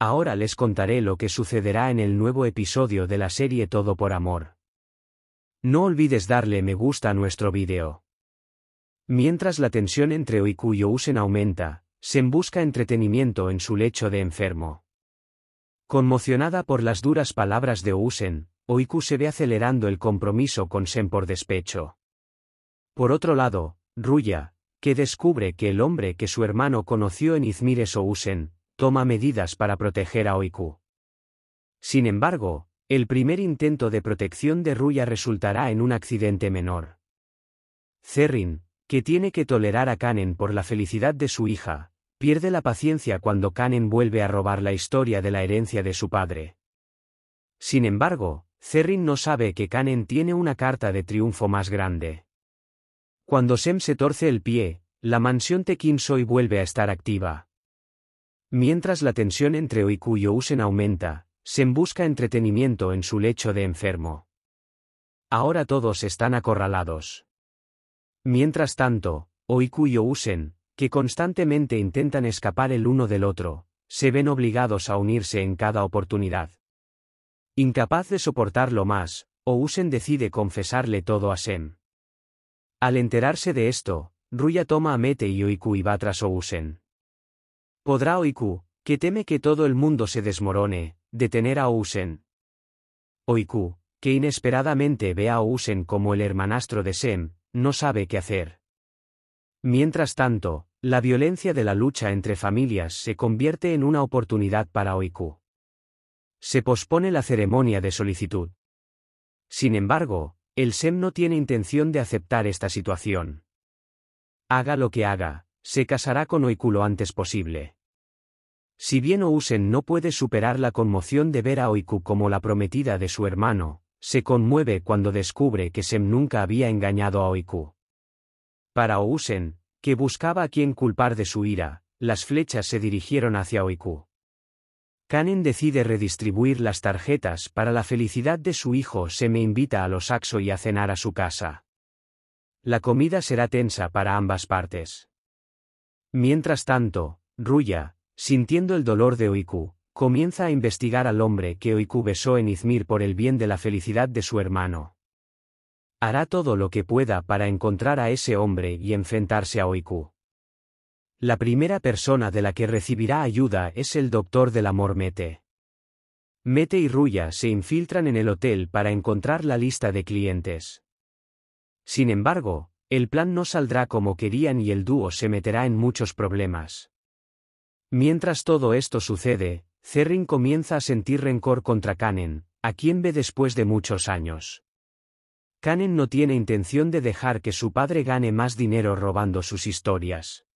Ahora les contaré lo que sucederá en el nuevo episodio de la serie Todo por Amor. No olvides darle me gusta a nuestro vídeo. Mientras la tensión entre Oiku y Ousen aumenta, Sen busca entretenimiento en su lecho de enfermo. Conmocionada por las duras palabras de Ousen, Oiku se ve acelerando el compromiso con Sen por despecho. Por otro lado, Ruya, que descubre que el hombre que su hermano conoció en Izmir es Ousen, toma medidas para proteger a Oiku. Sin embargo, el primer intento de protección de Ruya resultará en un accidente menor. Cerrin, que tiene que tolerar a Kanen por la felicidad de su hija, pierde la paciencia cuando Kanen vuelve a robar la historia de la herencia de su padre. Sin embargo, Cerrin no sabe que Kanen tiene una carta de triunfo más grande. Cuando Sem se torce el pie, la mansión Tekinsoy vuelve a estar activa. Mientras la tensión entre Oiku y Ousen usen aumenta, Sen busca entretenimiento en su lecho de enfermo. Ahora todos están acorralados. Mientras tanto, Oiku y Ousen, que constantemente intentan escapar el uno del otro, se ven obligados a unirse en cada oportunidad. Incapaz de soportarlo más, Ousen decide confesarle todo a Sen. Al enterarse de esto, Ruya toma a Mete y Oiku y va tras Ousen. Podrá Oiku, que teme que todo el mundo se desmorone, detener a Usen. Oiku, que inesperadamente ve a Usen como el hermanastro de Sem, no sabe qué hacer. Mientras tanto, la violencia de la lucha entre familias se convierte en una oportunidad para Oiku. Se pospone la ceremonia de solicitud. Sin embargo, el SEM no tiene intención de aceptar esta situación. Haga lo que haga, se casará con Oiku lo antes posible. Si bien Ousen no puede superar la conmoción de ver a Oiku como la prometida de su hermano, se conmueve cuando descubre que Sem nunca había engañado a Oiku. Para Ousen, que buscaba a quien culpar de su ira, las flechas se dirigieron hacia Oiku. Kanen decide redistribuir las tarjetas para la felicidad de su hijo. Se me invita a los saxo y a cenar a su casa. La comida será tensa para ambas partes. Mientras tanto, Ruya, sintiendo el dolor de Oiku, comienza a investigar al hombre que Oiku besó en Izmir por el bien de la felicidad de su hermano. Hará todo lo que pueda para encontrar a ese hombre y enfrentarse a Oiku. La primera persona de la que recibirá ayuda es el doctor del amor Mete. Mete y Ruya se infiltran en el hotel para encontrar la lista de clientes. Sin embargo, el plan no saldrá como querían y el dúo se meterá en muchos problemas. Mientras todo esto sucede, Cerrin comienza a sentir rencor contra Kanen, a quien ve después de muchos años. Kanen no tiene intención de dejar que su padre gane más dinero robando sus historias.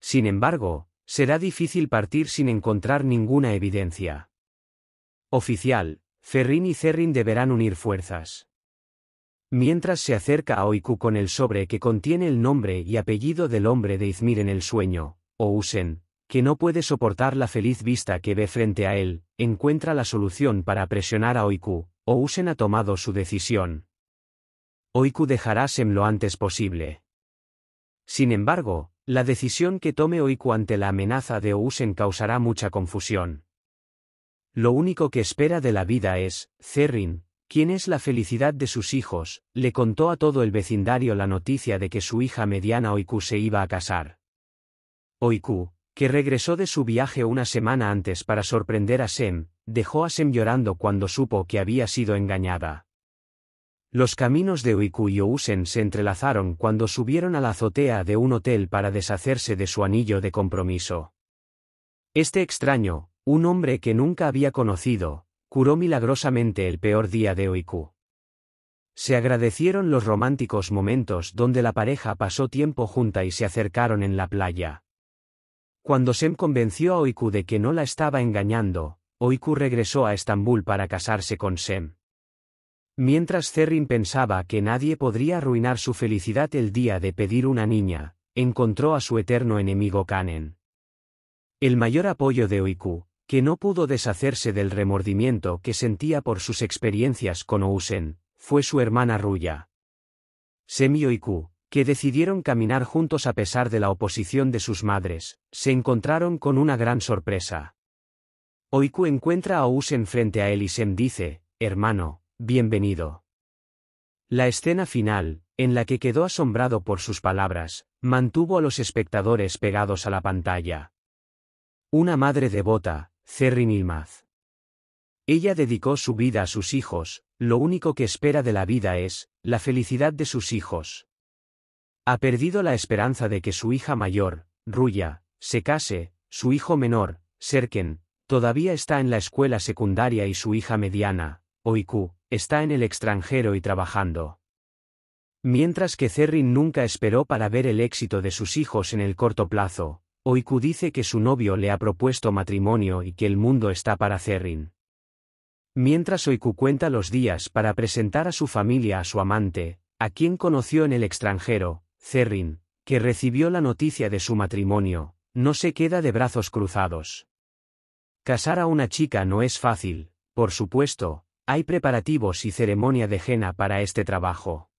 Sin embargo, será difícil partir sin encontrar ninguna evidencia. Oficial, Ferrin y Cerrin deberán unir fuerzas. Mientras se acerca a Oiku con el sobre que contiene el nombre y apellido del hombre de Izmir en el sueño, Ousen, que no puede soportar la feliz vista que ve frente a él, encuentra la solución para presionar a Oiku, Ousen ha tomado su decisión. Oiku dejará Sem lo antes posible. Sin embargo, la decisión que tome Oiku ante la amenaza de Ousen causará mucha confusión. Lo único que espera de la vida es, Cerrin, ¿Quién es la felicidad de sus hijos? Le contó a todo el vecindario la noticia de que su hija mediana Oiku se iba a casar. Oiku, que regresó de su viaje una semana antes para sorprender a Sem, dejó a Sem llorando cuando supo que había sido engañada. Los caminos de Oiku y Ousen se entrelazaron cuando subieron a la azotea de un hotel para deshacerse de su anillo de compromiso. Este extraño, un hombre que nunca había conocido, curó milagrosamente el peor día de Oiku. Se agradecieron los románticos momentos donde la pareja pasó tiempo junta y se acercaron en la playa. Cuando Sem convenció a Oiku de que no la estaba engañando, Oiku regresó a Estambul para casarse con Sem. Mientras Cerrin pensaba que nadie podría arruinar su felicidad el día de pedir una niña, encontró a su eterno enemigo Kanen. El mayor apoyo de Oiku, que no pudo deshacerse del remordimiento que sentía por sus experiencias con Ousen, fue su hermana Ruya. Semio y que decidieron caminar juntos a pesar de la oposición de sus madres, se encontraron con una gran sorpresa. Oiku encuentra a Usen frente a él y Sem dice, hermano, bienvenido. La escena final, en la que quedó asombrado por sus palabras, mantuvo a los espectadores pegados a la pantalla. Una madre devota, Cerrin Ilmaz. Ella dedicó su vida a sus hijos, lo único que espera de la vida es, la felicidad de sus hijos. Ha perdido la esperanza de que su hija mayor, Ruya, se case, su hijo menor, Serken, todavía está en la escuela secundaria y su hija mediana, Oiku, está en el extranjero y trabajando. Mientras que Cerrin nunca esperó para ver el éxito de sus hijos en el corto plazo, Oiku dice que su novio le ha propuesto matrimonio y que el mundo está para Cerrin. Mientras Oiku cuenta los días para presentar a su familia a su amante, a quien conoció en el extranjero, Cerrin, que recibió la noticia de su matrimonio, no se queda de brazos cruzados. Casar a una chica no es fácil, por supuesto, hay preparativos y ceremonia de jena para este trabajo.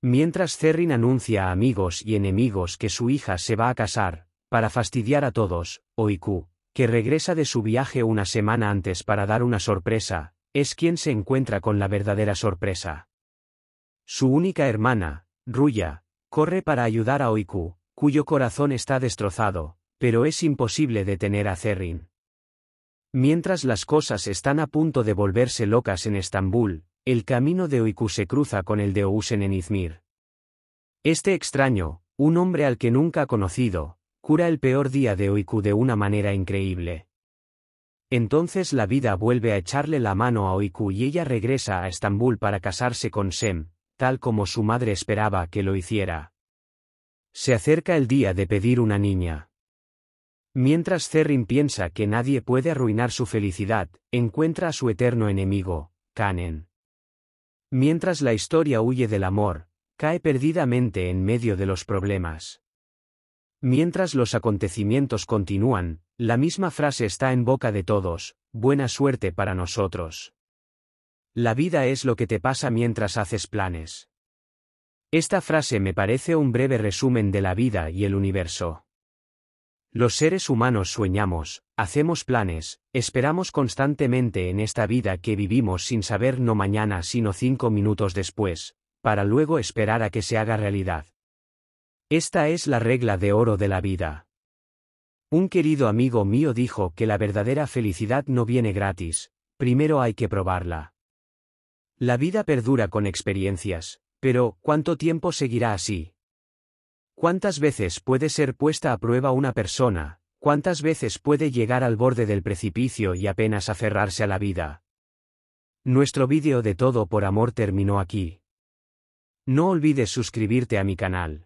Mientras Cerrin anuncia a amigos y enemigos que su hija se va a casar, para fastidiar a todos, Oiku, que regresa de su viaje una semana antes para dar una sorpresa, es quien se encuentra con la verdadera sorpresa. Su única hermana, Ruya, corre para ayudar a Oiku, cuyo corazón está destrozado, pero es imposible detener a Zerrin. Mientras las cosas están a punto de volverse locas en Estambul, el camino de Oiku se cruza con el de Ousen en Izmir. Este extraño, un hombre al que nunca ha conocido, cura el peor día de Oiku de una manera increíble. Entonces la vida vuelve a echarle la mano a Oiku y ella regresa a Estambul para casarse con Sem, tal como su madre esperaba que lo hiciera. Se acerca el día de pedir una niña. Mientras Cerrin piensa que nadie puede arruinar su felicidad, encuentra a su eterno enemigo, Kanen. Mientras la historia huye del amor, cae perdidamente en medio de los problemas. Mientras los acontecimientos continúan, la misma frase está en boca de todos, buena suerte para nosotros. La vida es lo que te pasa mientras haces planes. Esta frase me parece un breve resumen de la vida y el universo. Los seres humanos sueñamos, hacemos planes, esperamos constantemente en esta vida que vivimos sin saber no mañana sino cinco minutos después, para luego esperar a que se haga realidad. Esta es la regla de oro de la vida. Un querido amigo mío dijo que la verdadera felicidad no viene gratis, primero hay que probarla. La vida perdura con experiencias, pero ¿cuánto tiempo seguirá así? ¿Cuántas veces puede ser puesta a prueba una persona? ¿Cuántas veces puede llegar al borde del precipicio y apenas aferrarse a la vida? Nuestro vídeo de todo por amor terminó aquí. No olvides suscribirte a mi canal.